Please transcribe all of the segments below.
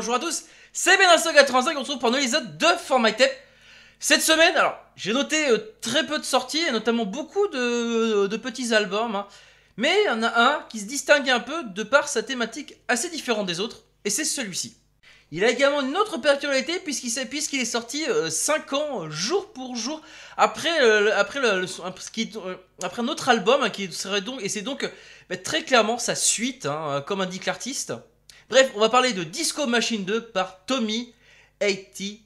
bonjour à tous, c'est Benasog35, on se retrouve pour un épisode de Formatep. Cette semaine, alors, j'ai noté euh, très peu de sorties, et notamment beaucoup de, petits albums, hein. mais il y en a un qui se distingue un peu de par sa thématique assez différente des autres, et c'est celui-ci. Il a également une autre particularité puisqu'il puisqu'il est sorti 5 euh, ans, euh, jour pour jour, après, après, le, qui après, un autre album hein, qui serait donc, et c'est donc bah, très clairement sa suite, hein, comme indique l'artiste. Bref, on va parler de Disco Machine 2 par Tommy86.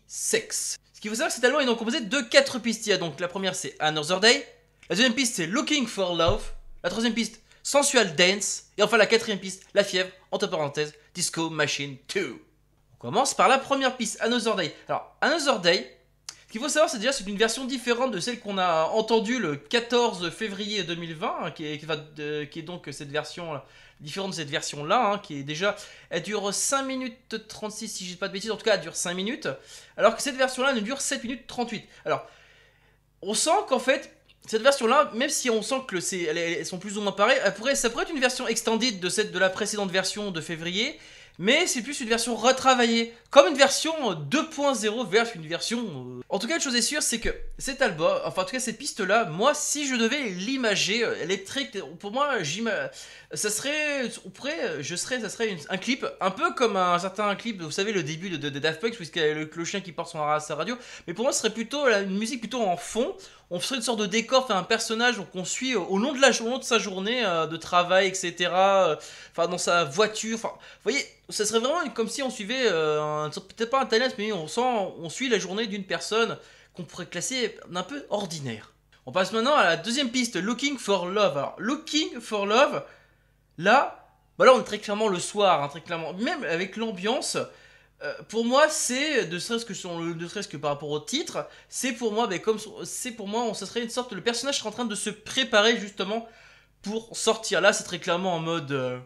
Ce qu'il faut savoir, cet album est donc composé de 4 pistes. donc la première, c'est Another Day. La deuxième piste, c'est Looking for Love. La troisième piste, Sensual Dance. Et enfin, la quatrième piste, La fièvre, entre parenthèses, Disco Machine 2. On commence par la première piste, Another Day. Alors, Another Day, ce qu'il faut savoir, c'est déjà c'est une version différente de celle qu'on a entendue le 14 février 2020, hein, qui, est, qui, est, donc cette version euh, différente de cette version là, hein, qui est déjà, elle dure 5 minutes 36 si je pas de bêtises, en tout cas elle dure 5 minutes, alors que cette version là ne dure 7 minutes 38. Alors, on sent qu'en fait, cette version-là, même si on sent que c'est, elles, sont plus ou moins pareilles, pourrait, ça pourrait être une version extendée de, cette, de la précédente version de février, mais c'est plus une version retravaillée, comme une version 2.0 vers une version... Euh. En tout cas, une chose est sûre, c'est que cet album, enfin en tout cas cette piste-là, moi, si je devais l'imager euh, électrique, pour moi, ça serait, on je serais, ça serait un clip, un peu comme un certain clip, vous savez, le début de, de, Daft Punk, puisqu'il y a le, le qui porte son, sa radio, mais pour moi, ce serait plutôt une musique plutôt en fond, on serait une sorte de décor, à un personnage qu'on suit euh, au long, de la, sa journée euh, de travail, etc. Euh, enfin, dans sa voiture. Enfin, vous voyez, ça serait vraiment comme si on suivait, peut-être pas un talent, mais on, sent, on suit la journée d'une personne qu'on pourrait classer un peu ordinaire. On passe maintenant à la deuxième piste, Looking for Love. Alors, Looking for Love, là, bah on est très clairement le soir, hein, très clairement. Même avec l'ambiance, euh, pour moi, c'est, de serait-ce que, que par rapport au titre, c'est pour moi, mais ben, comme c'est pour moi, on, ce serait une sorte, le personnage serait en train de se préparer justement pour sortir. Là, c'est très clairement en mode, euh,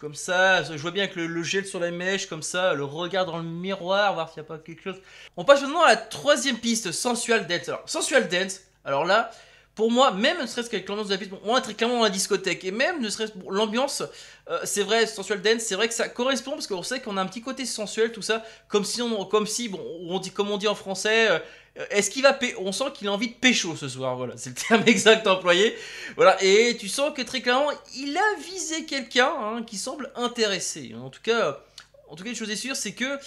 comme ça, je vois bien avec le, gel sur la mèche, comme ça, le regard dans le miroir, voir s'il n'y a pas quelque chose. On passe maintenant à la troisième piste, Sensual Dance. Sensual Dance, alors là, pour moi, même ne serait-ce qu'avec l'ambiance de la piste, on est très clairement dans la discothèque. Et même ne serait-ce pour l'ambiance, euh, c'est vrai, sensuel dance, c'est vrai que ça correspond parce qu'on sait qu'on a un petit côté sensuel, tout ça. Comme si, on, comme si on dit, comme on dit en français, euh, est-ce qu'il va On sent qu'il a envie de pécho ce soir, voilà, c'est le terme exact employé. Voilà, et tu sens que très clairement, il a visé quelqu'un hein, qui semble intéressé. En tout cas, en tout cas, une chose est sûre, c'est que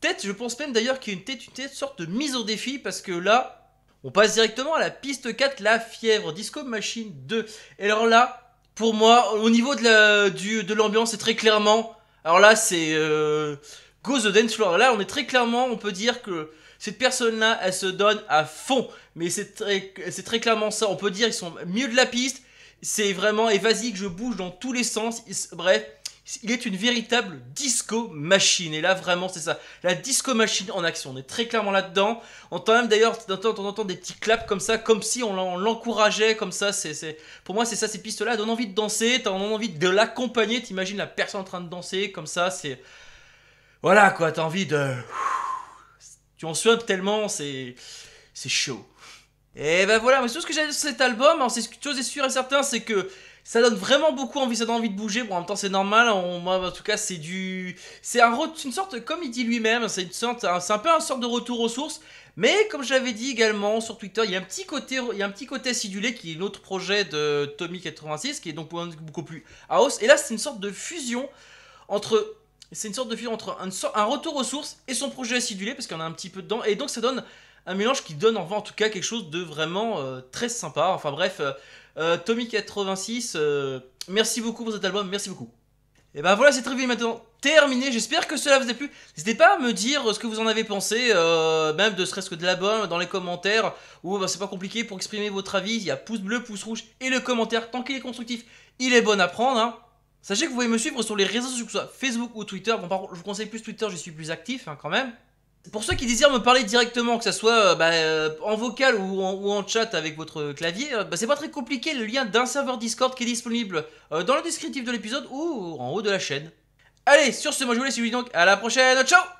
peut-être, je pense même d'ailleurs qu'il y a une sorte de mise au défi parce que là, on passe directement à la piste 4, la fièvre, Disco Machine 2. Et alors là, pour moi, au niveau de de l'ambiance, c'est très clairement. Alors là, c'est euh, Go the Dance Floor. Là, on est très clairement, on peut dire que cette personne-là, elle se donne à fond. Mais c'est très, c'est très clairement ça. On peut dire qu'ils sont mieux de la piste. C'est vraiment, et vas-y que je bouge dans tous les sens. Bref, il est une véritable disco machine. Et là, vraiment, c'est ça. La disco machine en action. On est très clairement là-dedans. On entend même d'ailleurs, on entend des petits claps comme ça, comme si on l'encourageait, comme ça. C'est, Pour moi, c'est ça, ces pistes-là. Donne envie de danser, t'as envie de l'accompagner. T'imagines la personne en train de danser, comme ça. C'est. Voilà, quoi. T'as envie de. Tu en soins tellement, c'est. C'est chaud. Et eh ben voilà, mais tout ce que j'ai de cet album, hein, c'est ce que chose est sûr et certain, c'est que ça donne vraiment beaucoup envie, ça donne envie de bouger. Bon, en même temps, c'est normal. moi, en tout cas, c'est du, c'est un une sorte, comme il dit lui-même, c'est une sorte, un peu un sorte de retour aux sources. Mais comme j'avais dit également sur Twitter, il y a un petit côté, il y a un petit côté acidulé qui est l'autre projet de Tommy 86, qui est donc beaucoup plus hausse, Et là, c'est une sorte de fusion entre c'est une sorte de fusion entre un, retour aux sources et son projet acidulé, parce qu'on a un petit peu dedans, et donc ça donne un mélange qui donne en vent en tout cas quelque chose de vraiment euh, très sympa. Enfin bref, euh, euh, Tommy86, merci beaucoup pour cet album, merci beaucoup. Et ben voilà, c'est review maintenant terminé, J'espère que cela vous a plu. N'hésitez pas à me dire ce que vous en avez pensé, même de serait-ce que de l'album, dans les commentaires. Ou ben, c'est pas compliqué pour exprimer votre avis. Il y a pouce bleu, pouce rouge et le commentaire. Tant qu'il est constructif, il est bon à prendre. Hein. Sachez que vous pouvez me suivre sur les réseaux sociaux, soit Facebook ou Twitter. Bon, je vous conseille plus Twitter, je suis plus actif hein, quand même. Pour ceux qui désirent me parler directement, que ce soit euh, bah, euh, en vocal ou en, chat avec votre clavier, euh, bah, c'est pas très compliqué, le lien d'un serveur Discord qui est disponible dans le descriptif de l'épisode ou en haut de la chaîne. Allez, sur ce, moi je vous laisse, je vous dis donc à la prochaine, ciao